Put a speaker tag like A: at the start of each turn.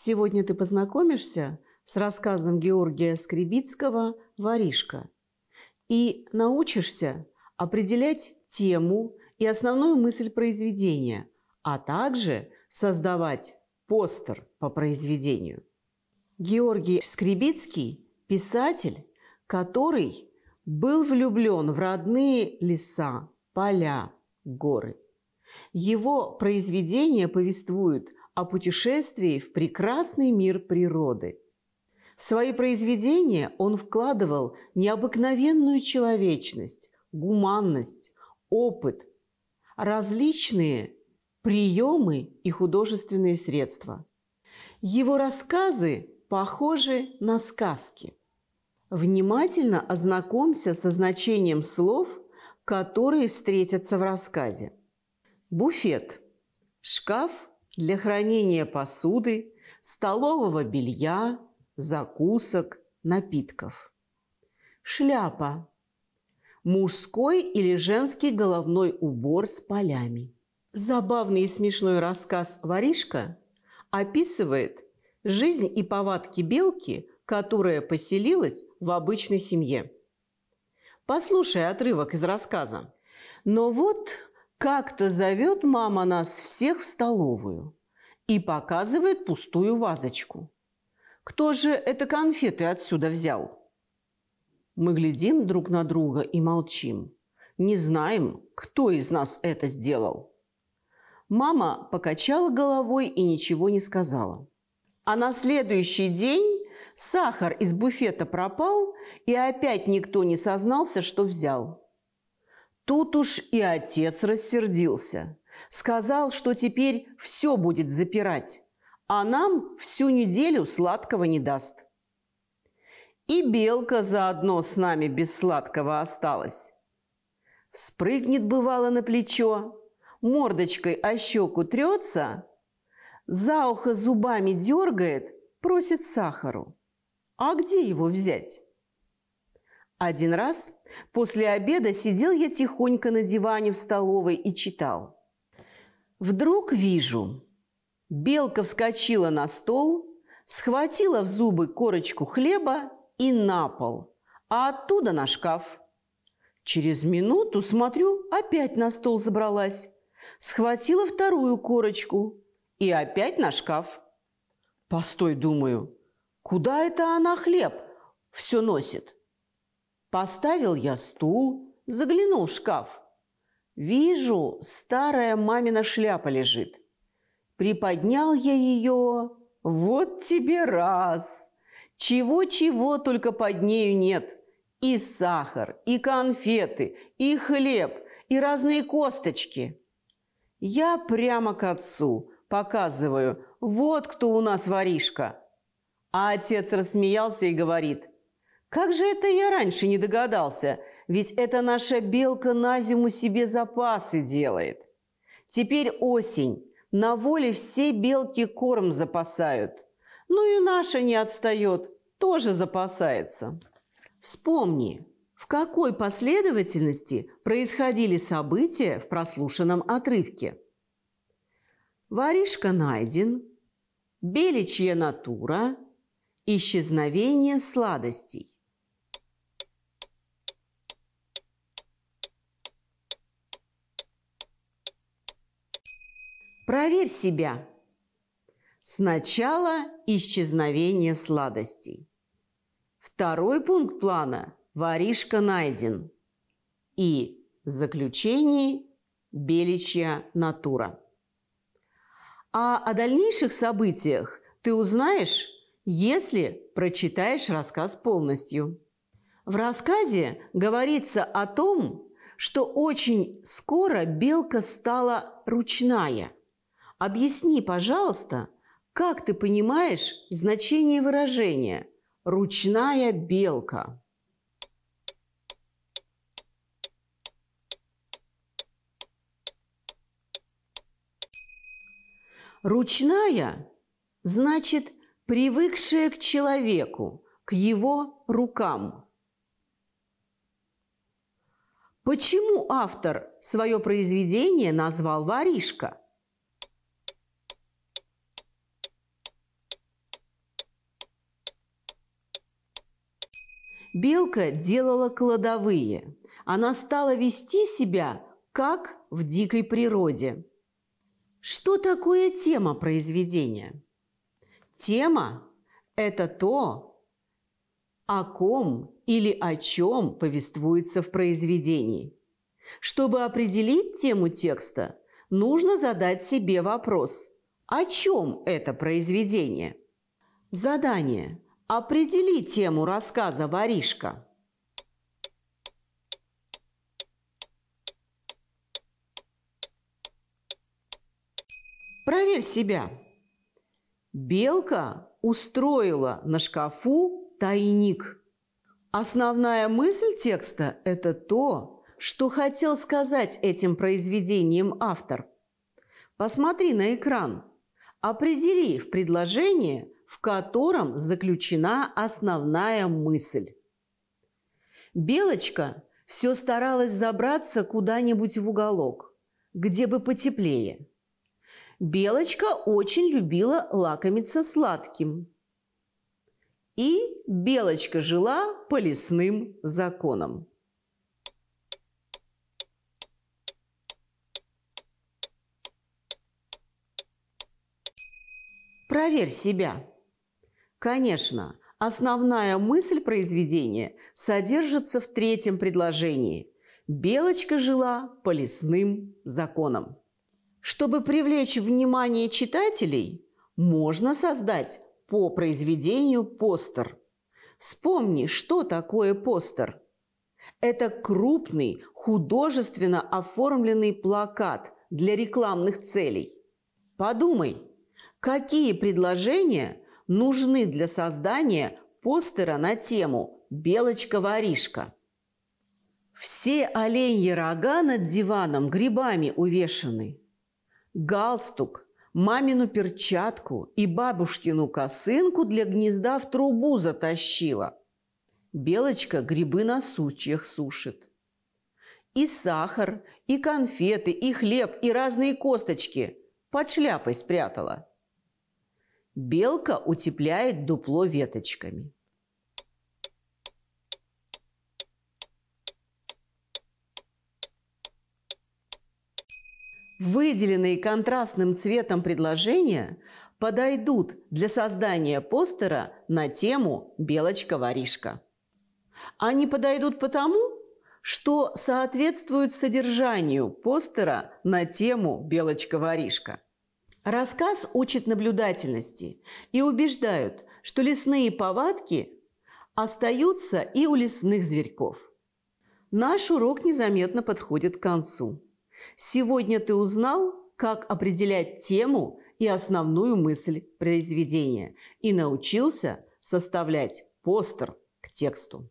A: Сегодня ты познакомишься с рассказом Георгия Скребицкого «Воришка» и научишься определять тему и основную мысль произведения, а также создавать постер по произведению. Георгий Скребицкий – писатель, который был влюблен в родные леса, поля, горы. Его произведения повествуют о путешествии в прекрасный мир природы. В свои произведения он вкладывал необыкновенную человечность, гуманность, опыт, различные приемы и художественные средства. Его рассказы похожи на сказки. Внимательно ознакомься со значением слов, которые встретятся в рассказе. Буфет – шкаф для хранения посуды, столового белья, закусок, напитков. Шляпа. Мужской или женский головной убор с полями. Забавный и смешной рассказ «Воришка» описывает жизнь и повадки белки, которая поселилась в обычной семье. Послушай отрывок из рассказа. Но вот как-то зовет мама нас всех в столовую и показывает пустую вазочку. Кто же это конфеты отсюда взял? Мы глядим друг на друга и молчим. Не знаем, кто из нас это сделал. Мама покачала головой и ничего не сказала. А на следующий день сахар из буфета пропал, и опять никто не сознался, что взял. Тут уж и отец рассердился. Сказал, что теперь все будет запирать, а нам всю неделю сладкого не даст. И белка заодно с нами без сладкого осталась. Спрыгнет, бывало, на плечо, мордочкой о щеку трется, за ухо зубами дергает, просит сахару. А где его взять? Один раз после обеда сидел я тихонько на диване в столовой и читал. Вдруг вижу, белка вскочила на стол, схватила в зубы корочку хлеба и на пол, а оттуда на шкаф. Через минуту, смотрю, опять на стол забралась, схватила вторую корочку и опять на шкаф. Постой, думаю, куда это она хлеб все носит? Поставил я стул, заглянул в шкаф. Вижу, старая мамина шляпа лежит. Приподнял я ее. Вот тебе раз. Чего-чего только под нею нет. И сахар, и конфеты, и хлеб, и разные косточки. Я прямо к отцу показываю, вот кто у нас воришка. А отец рассмеялся и говорит, как же это я раньше не догадался? Ведь это наша белка на зиму себе запасы делает. Теперь осень. На воле все белки корм запасают. Ну и наша не отстает, тоже запасается. Вспомни, в какой последовательности происходили события в прослушанном отрывке. Воришка найден, беличья натура, исчезновение сладостей. Проверь себя. Сначала исчезновение сладостей. Второй пункт плана – воришка найден. И в заключении – беличья натура. А о дальнейших событиях ты узнаешь, если прочитаешь рассказ полностью. В рассказе говорится о том, что очень скоро белка стала ручная – Объясни, пожалуйста, как ты понимаешь значение выражения «ручная белка»? Ручная значит привыкшая к человеку, к его рукам. Почему автор свое произведение назвал «воришка»? Белка делала кладовые. Она стала вести себя, как в дикой природе. Что такое тема произведения? Тема – это то, о ком или о чем повествуется в произведении. Чтобы определить тему текста, нужно задать себе вопрос – о чем это произведение? Задание – Определи тему рассказа «Воришка». Проверь себя. Белка устроила на шкафу тайник. Основная мысль текста – это то, что хотел сказать этим произведением автор. Посмотри на экран. Определи в предложении – в котором заключена основная мысль. Белочка все старалась забраться куда-нибудь в уголок, где бы потеплее. Белочка очень любила лакомиться сладким. И Белочка жила по лесным законам. Проверь себя. Конечно, основная мысль произведения содержится в третьем предложении. Белочка жила по лесным законам. Чтобы привлечь внимание читателей, можно создать по произведению постер. Вспомни, что такое постер. Это крупный, художественно оформленный плакат для рекламных целей. Подумай, какие предложения – нужны для создания постера на тему «Белочка-воришка». Все оленьи рога над диваном грибами увешаны. Галстук, мамину перчатку и бабушкину косынку для гнезда в трубу затащила. Белочка грибы на сучьях сушит. И сахар, и конфеты, и хлеб, и разные косточки под шляпой спрятала – Белка утепляет дупло веточками. Выделенные контрастным цветом предложения подойдут для создания постера на тему «Белочка-воришка». Они подойдут потому, что соответствуют содержанию постера на тему «Белочка-воришка». Рассказ учит наблюдательности и убеждают, что лесные повадки остаются и у лесных зверьков. Наш урок незаметно подходит к концу. Сегодня ты узнал, как определять тему и основную мысль произведения и научился составлять постер к тексту.